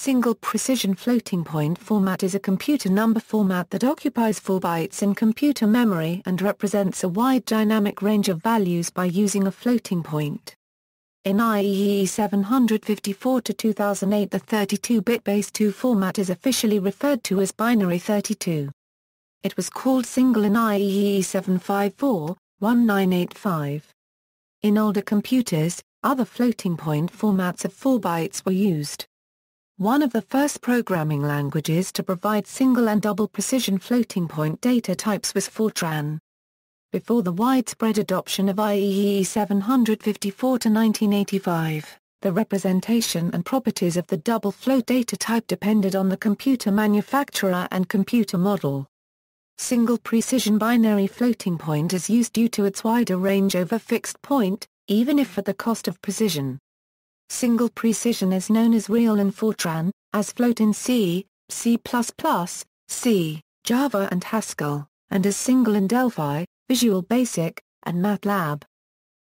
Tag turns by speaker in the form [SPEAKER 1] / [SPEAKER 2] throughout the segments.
[SPEAKER 1] Single precision floating point format is a computer number format that occupies 4 bytes in computer memory and represents a wide dynamic range of values by using a floating point. In IEEE 754-2008 the 32-bit base 2 format is officially referred to as binary 32. It was called single in IEEE 754-1985. In older computers, other floating point formats of 4 bytes were used one of the first programming languages to provide single and double precision floating-point data types was Fortran. Before the widespread adoption of IEEE 754 to 1985, the representation and properties of the double float data type depended on the computer manufacturer and computer model. Single precision binary floating point is used due to its wider range over fixed point, even if at the cost of precision. Single precision is known as real in Fortran, as float in C, C++, C, Java and Haskell, and as single in Delphi, Visual Basic, and MATLAB.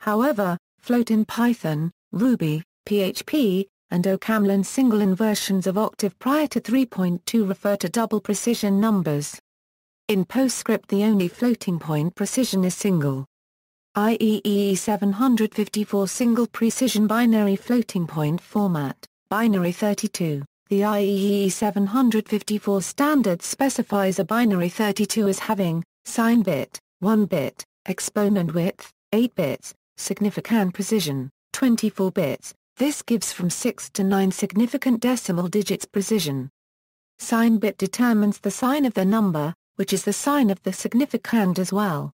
[SPEAKER 1] However, float in Python, Ruby, PHP, and OCaml, and single inversions of octave prior to 3.2 refer to double precision numbers. In PostScript the only floating point precision is single. IEEE 754 Single Precision Binary Floating Point Format, Binary 32. The IEEE 754 standard specifies a binary 32 as having, sign bit, 1 bit, exponent width, 8 bits, significant precision, 24 bits, this gives from 6 to 9 significant decimal digits precision. Sign bit determines the sign of the number, which is the sign of the significand as well.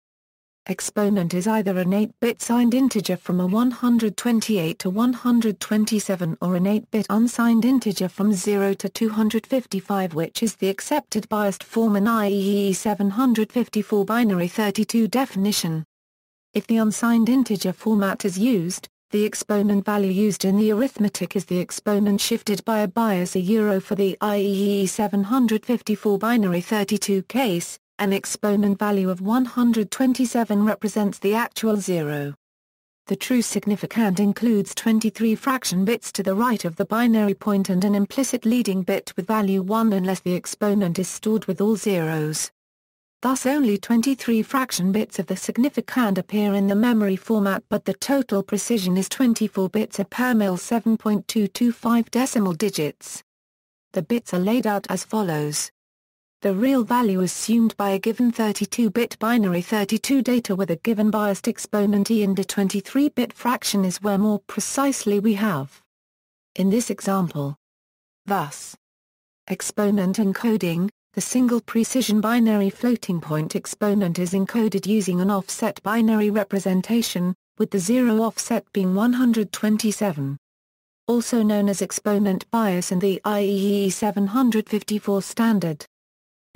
[SPEAKER 1] Exponent is either an 8-bit signed integer from a 128 to 127 or an 8-bit unsigned integer from 0 to 255 which is the accepted biased form in IEEE 754 binary 32 definition. If the unsigned integer format is used, the exponent value used in the arithmetic is the exponent shifted by a bias a euro for the IEEE 754 binary 32 case, an exponent value of 127 represents the actual zero. The true significant includes 23 fraction bits to the right of the binary point and an implicit leading bit with value 1 unless the exponent is stored with all zeros. Thus only 23 fraction bits of the significand appear in the memory format but the total precision is 24 bits per mil 7.225 decimal digits. The bits are laid out as follows. The real value assumed by a given 32-bit binary 32 data with a given biased exponent e and a 23-bit fraction is where more precisely we have. In this example, thus, exponent encoding, the single precision binary floating point exponent is encoded using an offset binary representation, with the zero offset being 127 also known as exponent bias in the IEEE 754 standard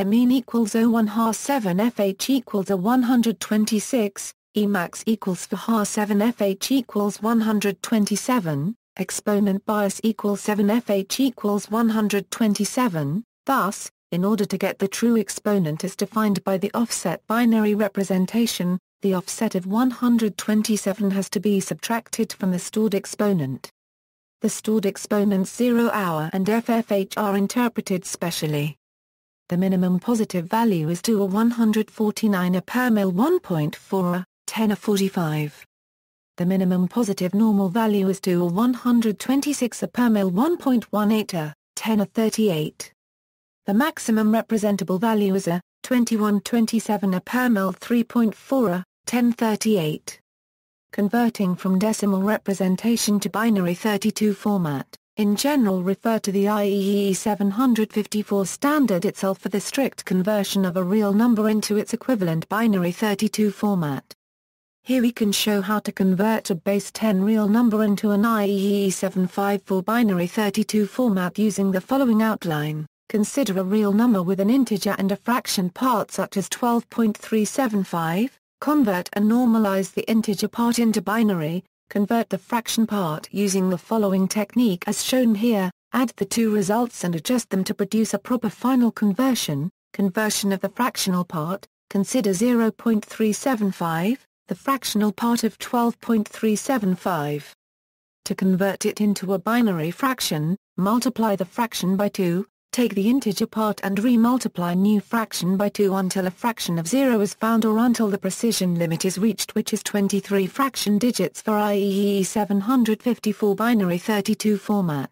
[SPEAKER 1] mean equals 01 ha 7 fh equals a 126, Emax equals for ha 7 fh equals 127, exponent bias equals 7 fh equals 127, thus, in order to get the true exponent as defined by the offset binary representation, the offset of 127 has to be subtracted from the stored exponent. The stored exponents 0 hour and FFH are interpreted specially the minimum positive value is 2 or 149 a per mil 1.4 a, 10 or 45. The minimum positive normal value is 2 or 126 a per mil 1.18 a, 10 or 38. The maximum representable value is a 2127 a per mil 3.4 a, 1038. Converting from decimal representation to binary 32 format in general refer to the IEEE 754 standard itself for the strict conversion of a real number into its equivalent binary 32 format. Here we can show how to convert a base 10 real number into an IEEE 754 binary 32 format using the following outline. Consider a real number with an integer and a fraction part such as 12.375, convert and normalize the integer part into binary, Convert the fraction part using the following technique as shown here, add the two results and adjust them to produce a proper final conversion, conversion of the fractional part, consider 0.375, the fractional part of 12.375. To convert it into a binary fraction, multiply the fraction by 2, Take the integer part and remultiply new fraction by 2 until a fraction of 0 is found or until the precision limit is reached which is 23 fraction digits for IEEE 754 binary 32 format.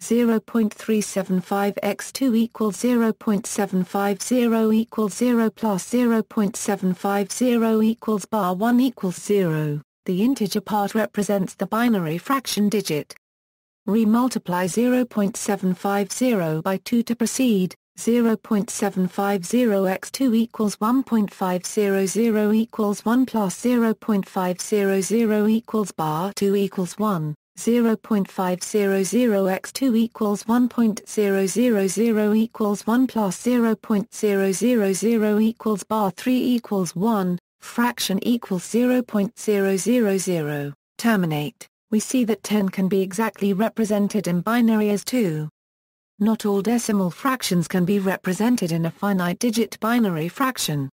[SPEAKER 1] 0.375 x2 equals 0.750 equals 0 plus 0.750 equals bar 1 equals 0. The integer part represents the binary fraction digit, Remultiply 0.750 by 2 to proceed, 0.750 x 2 equals 1.500 equals 1 plus 0.500 equals bar 2 equals 1. 0.500 x 2 equals 1.000 equals 1 plus 0.000 equals bar 3 equals 1, fraction equals 0.000. Terminate we see that 10 can be exactly represented in binary as 2. Not all decimal fractions can be represented in a finite-digit binary fraction.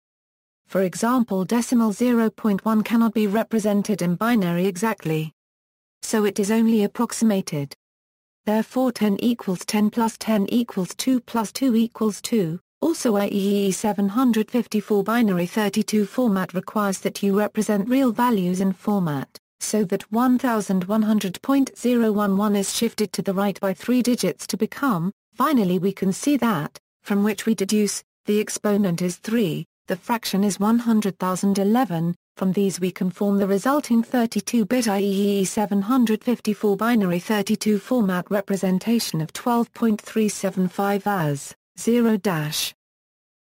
[SPEAKER 1] For example decimal 0.1 cannot be represented in binary exactly. So it is only approximated. Therefore 10 equals 10 plus 10 equals 2 plus 2 equals 2, also IEEE 754 binary 32 format requires that you represent real values in format so that 1100.011 is shifted to the right by three digits to become, finally we can see that, from which we deduce, the exponent is 3, the fraction is 100,011, from these we can form the resulting 32-bit IEEE 754 binary 32 format representation of 12.375 as 0 dash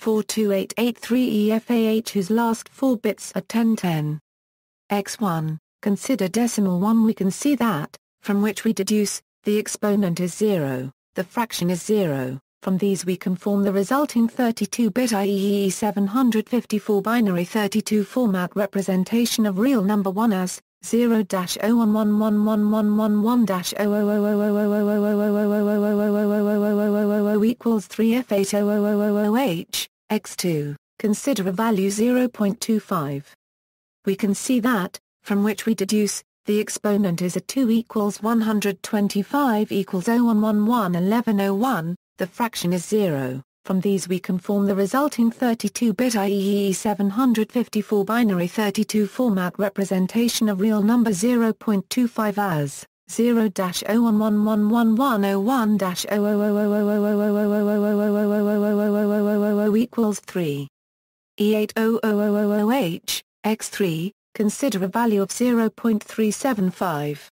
[SPEAKER 1] 42883EFAH whose last four bits are 1010. X1, consider decimal 1 we can see that, from which we deduce, the exponent is 0, the fraction is 0, from these we can form the resulting 32-bit IEEE 754 binary 32 format representation of real number 1 as 0.011111111-0000000000000000000000000000000000000000000000000000000000000000000000000000000000000000000000000000000000000000000000000000000000000000000000000000000000000000000000000000000000000000000000000000000000000000000000000000000000000000000000000000000000000000000000000000000000000000000000000000000000000000000000000000000000000000000000000000000000000000000000000000000000000000000000000000000000000000000000000000000000000000000000000000000000000000000000000000000000000000000000000000000000000000000000000000000000000000000000000000000000000000000000000000000000000000000000000000000000000000000000000000000000000000000000000000000000000000000000000000000000000000000000000000000000000000000000000000000000000000000000000000000000000000000000000000000 from these we can form the resulting 32-bit IEEE 754 binary 32 format representation of real number 0.25 as 0 1111101 0 equals 3e80000h x3. Consider a value of 0.375.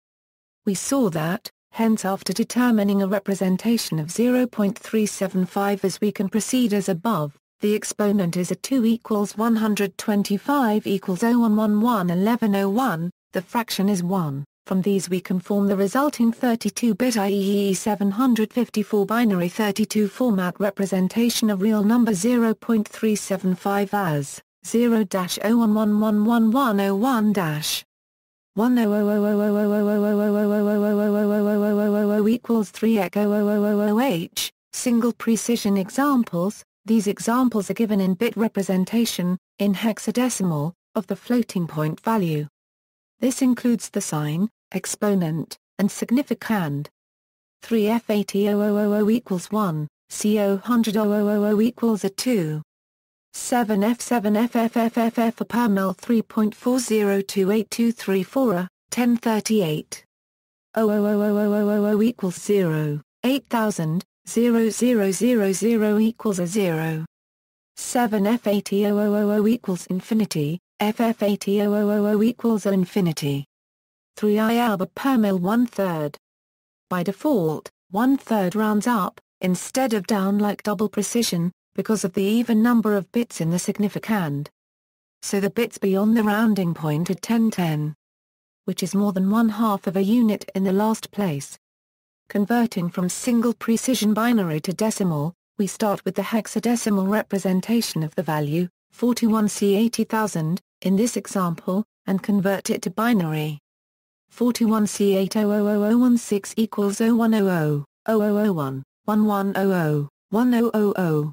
[SPEAKER 1] We saw that. Hence after determining a representation of 0.375 as we can proceed as above, the exponent is a 2 equals 125 equals 0111111, the fraction is 1. From these we can form the resulting 32-bit IEEE 754 binary 32 format representation of real number 0.375 as 0-011111101-. 1 equals 3 echo h. Single precision examples, these examples are given in bit representation, in hexadecimal, of the floating point value. This includes the sign, exponent, and significand. 3F80 equals 1, CO100 equals a 2, 7F7FFFFF for PAML 3.402823 1038. 0000000 equals 0, 8000, 0000 equals a 0. 7F80000 equals infinity, FF80000 equals an infinity. 3I alba per mil one third. By default, one one third rounds up, instead of down like double precision, because of the even number of bits in the significand. So the bits beyond the rounding point are 1010, which is more than one half of a unit in the last place. Converting from single precision binary to decimal, we start with the hexadecimal representation of the value, 41C80000, in this example, and convert it to binary. 41C800001 equals 0100, 0001, 1100, 1000,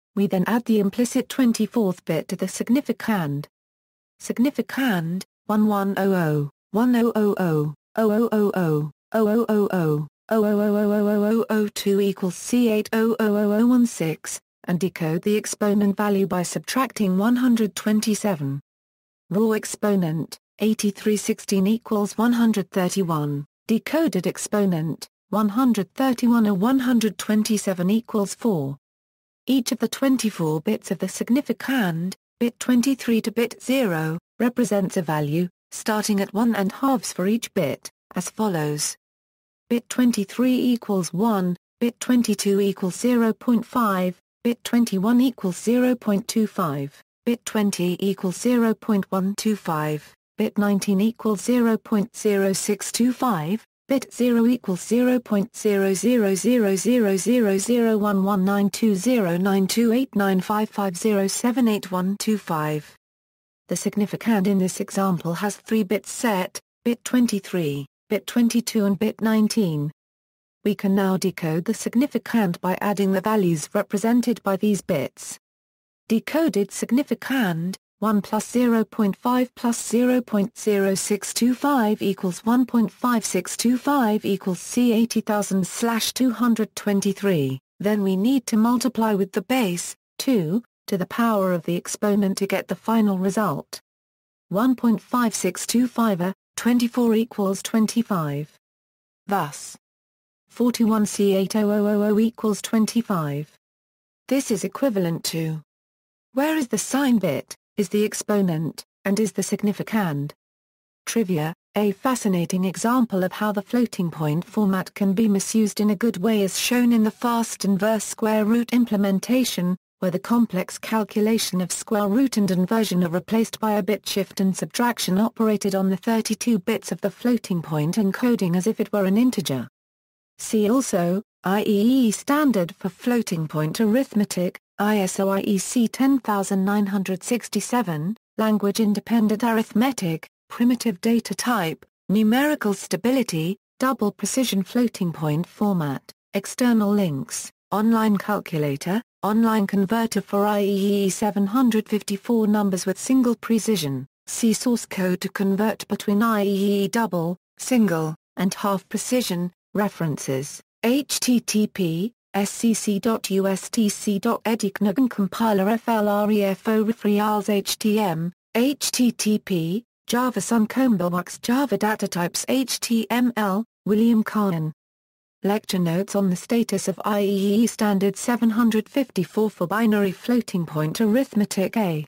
[SPEAKER 1] We then add the implicit 24th bit to the significand. Significand, 1100, 1000, 0000, 0000. 0000002 equals C800016, and decode the exponent value by subtracting 127. Raw exponent, 8316 equals 131, decoded exponent, 131 or 127 equals 4. Each of the 24 bits of the significand, bit 23 to bit 0, represents a value, starting at 1 and halves for each bit, as follows. Bit 23 equals 1, bit 22 equals 0.5, bit 21 equals 0.25, bit 20 equals 0.125, bit 19 equals 0.0625, bit 0 equals 0.0000001192092895895078125. The significand in this example has three bits set, bit 23, bit 22 and bit 19. We can now decode the significand by adding the values represented by these bits. Decoded significand 1 plus 0.5 plus 0.0625 equals 1.5625 equals C80,000 slash 223, then we need to multiply with the base, 2, to the power of the exponent to get the final result. 1.5625 a, uh, 24 equals 25. Thus, 41 C8000 equals 25. This is equivalent to, where is the sign bit? is the exponent, and is the significand. Trivia, a fascinating example of how the floating point format can be misused in a good way is shown in the fast inverse square root implementation, where the complex calculation of square root and inversion are replaced by a bit shift and subtraction operated on the 32 bits of the floating point encoding as if it were an integer. See also, IEEE standard for floating point arithmetic, ISOIEC 10967, Language Independent Arithmetic, Primitive Data Type, Numerical Stability, Double Precision Floating Point Format, External Links, Online Calculator, Online Converter for IEEE 754 numbers with single precision, see source code to convert between IEEE double, single, and half precision, references, http scc.ustc.educnugan compiler flrefo refrials htm, http, java sun combawux java datatypes html, William Kahn. Lecture notes on the status of IEEE Standard 754 for binary floating point arithmetic A.